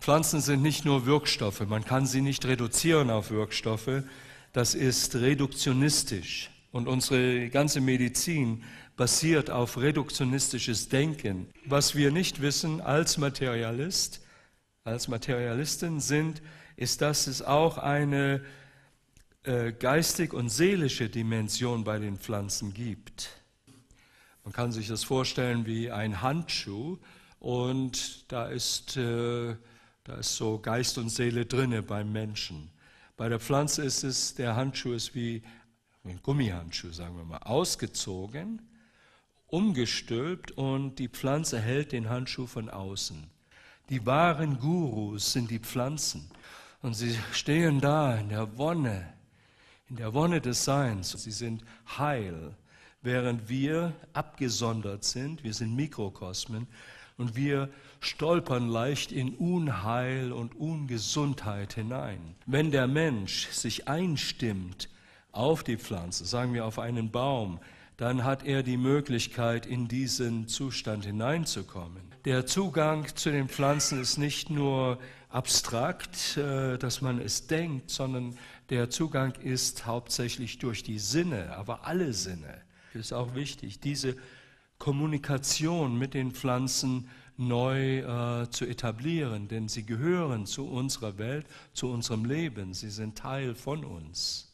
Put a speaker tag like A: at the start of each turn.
A: Pflanzen sind nicht nur Wirkstoffe, man kann sie nicht reduzieren auf Wirkstoffe, das ist reduktionistisch. Und unsere ganze Medizin basiert auf reduktionistisches Denken. Was wir nicht wissen als Materialist, als Materialisten sind, ist, dass es auch eine äh, geistig und seelische Dimension bei den Pflanzen gibt. Man kann sich das vorstellen wie ein Handschuh und da ist äh, da ist so Geist und Seele drinne beim Menschen. Bei der Pflanze ist es, der Handschuh ist wie ein Gummihandschuh, sagen wir mal, ausgezogen, umgestülpt und die Pflanze hält den Handschuh von außen. Die wahren Gurus sind die Pflanzen und sie stehen da in der Wonne, in der Wonne des Seins. Sie sind heil, während wir abgesondert sind, wir sind Mikrokosmen, und wir stolpern leicht in Unheil und Ungesundheit hinein. Wenn der Mensch sich einstimmt auf die Pflanze, sagen wir auf einen Baum, dann hat er die Möglichkeit, in diesen Zustand hineinzukommen. Der Zugang zu den Pflanzen ist nicht nur abstrakt, äh, dass man es denkt, sondern der Zugang ist hauptsächlich durch die Sinne, aber alle Sinne. Das ist auch wichtig. Diese Kommunikation mit den Pflanzen neu äh, zu etablieren, denn sie gehören zu unserer Welt, zu unserem Leben, sie sind Teil von uns.